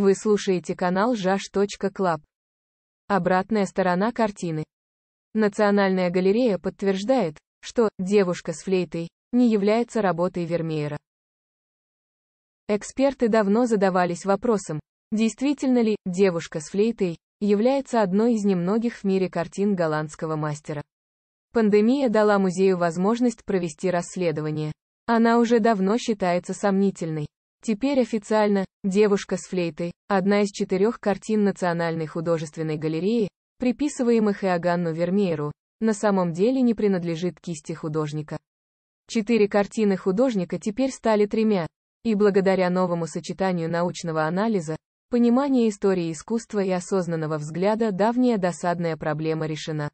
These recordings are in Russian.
Вы слушаете канал jash.club. Обратная сторона картины. Национальная галерея подтверждает, что «Девушка с флейтой» не является работой Вермеера. Эксперты давно задавались вопросом, действительно ли «Девушка с флейтой» является одной из немногих в мире картин голландского мастера. Пандемия дала музею возможность провести расследование. Она уже давно считается сомнительной. Теперь официально «Девушка с флейтой» – одна из четырех картин Национальной художественной галереи, приписываемых Иоганну Вермееру, на самом деле не принадлежит кисти художника. Четыре картины художника теперь стали тремя, и благодаря новому сочетанию научного анализа, понимания истории искусства и осознанного взгляда давняя досадная проблема решена.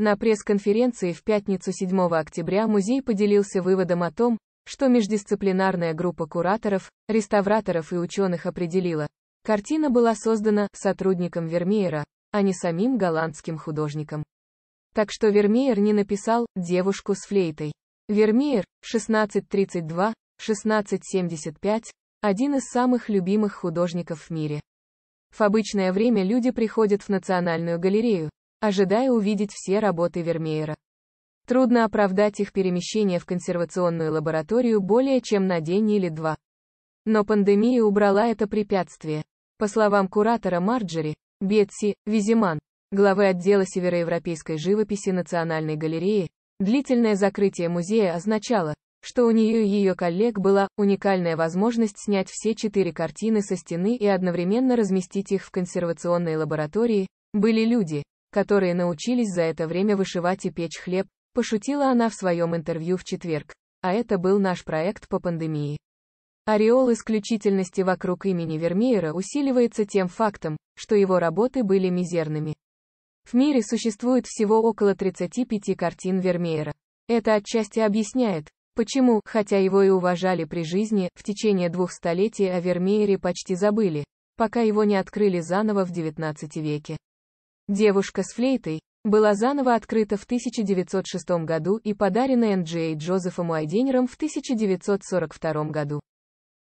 На пресс-конференции в пятницу 7 октября музей поделился выводом о том, что междисциплинарная группа кураторов, реставраторов и ученых определила, картина была создана сотрудником Вермеера, а не самим голландским художником. Так что Вермеер не написал «девушку с флейтой». Вермеер, 1632, 1675, один из самых любимых художников в мире. В обычное время люди приходят в Национальную галерею, ожидая увидеть все работы Вермеера. Трудно оправдать их перемещение в консервационную лабораторию более чем на день или два. Но пандемия убрала это препятствие. По словам куратора Марджери, Бетси Визиман, главы отдела североевропейской живописи Национальной галереи, длительное закрытие музея означало, что у нее и ее коллег была уникальная возможность снять все четыре картины со стены и одновременно разместить их в консервационной лаборатории, были люди, которые научились за это время вышивать и печь хлеб, Пошутила она в своем интервью в четверг. А это был наш проект по пандемии. Ореол исключительности вокруг имени Вермеера усиливается тем фактом, что его работы были мизерными. В мире существует всего около 35 картин Вермеера. Это отчасти объясняет, почему, хотя его и уважали при жизни, в течение двух столетий о Вермеере почти забыли, пока его не открыли заново в XIX веке. Девушка с флейтой, была заново открыта в 1906 году и подарена Н.Дж. А Джозефом Уайденером в 1942 году.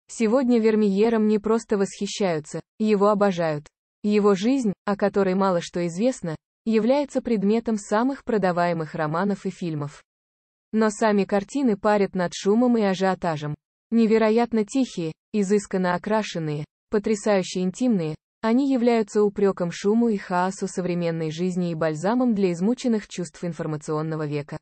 Сегодня Вермиером не просто восхищаются, его обожают. Его жизнь, о которой мало что известно, является предметом самых продаваемых романов и фильмов. Но сами картины парят над шумом и ажиотажем. Невероятно тихие, изысканно окрашенные, потрясающе интимные, они являются упреком шуму и хаосу современной жизни и бальзамом для измученных чувств информационного века.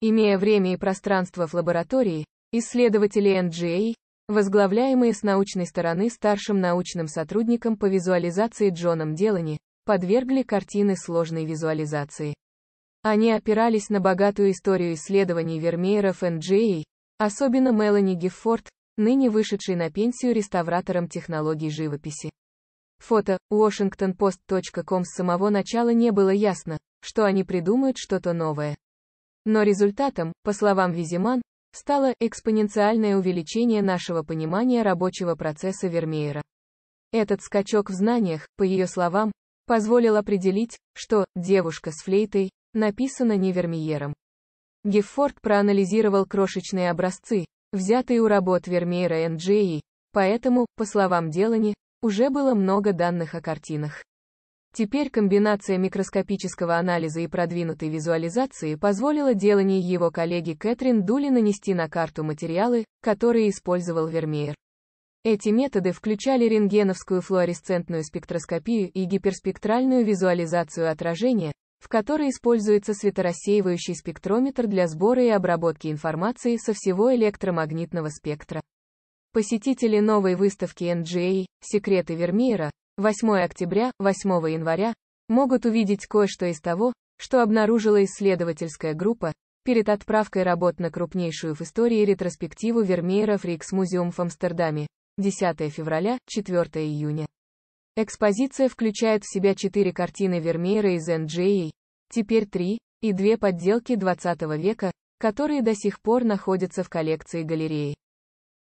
Имея время и пространство в лаборатории, исследователи NGA, а, возглавляемые с научной стороны старшим научным сотрудником по визуализации Джоном Делани, подвергли картины сложной визуализации. Они опирались на богатую историю исследований Вермееров NGA, а, особенно Мелани Гиффорд, ныне вышедшей на пенсию реставратором технологий живописи. Фото, WashingtonPost.com С самого начала не было ясно, что они придумают что-то новое. Но результатом, по словам Визиман, стало экспоненциальное увеличение нашего понимания рабочего процесса Вермеера. Этот скачок в знаниях, по ее словам, позволил определить, что «Девушка с флейтой» написана не Вермеером. Геффорд проанализировал крошечные образцы, взятые у работ Вермеера Н.Джей, поэтому, по словам Делани, уже было много данных о картинах. Теперь комбинация микроскопического анализа и продвинутой визуализации позволила деланию его коллеги Кэтрин Дули нанести на карту материалы, которые использовал Вермеер. Эти методы включали рентгеновскую флуоресцентную спектроскопию и гиперспектральную визуализацию отражения, в которой используется светорассеивающий спектрометр для сбора и обработки информации со всего электромагнитного спектра. Посетители новой выставки NGA а «Секреты Вермеера» 8 октября, 8 января могут увидеть кое-что из того, что обнаружила исследовательская группа перед отправкой работ на крупнейшую в истории ретроспективу Вермеера в Рикс-музеум в Амстердаме 10 февраля, 4 июня. Экспозиция включает в себя четыре картины Вермеера из NGA, а, теперь три, и две подделки 20 века, которые до сих пор находятся в коллекции галереи.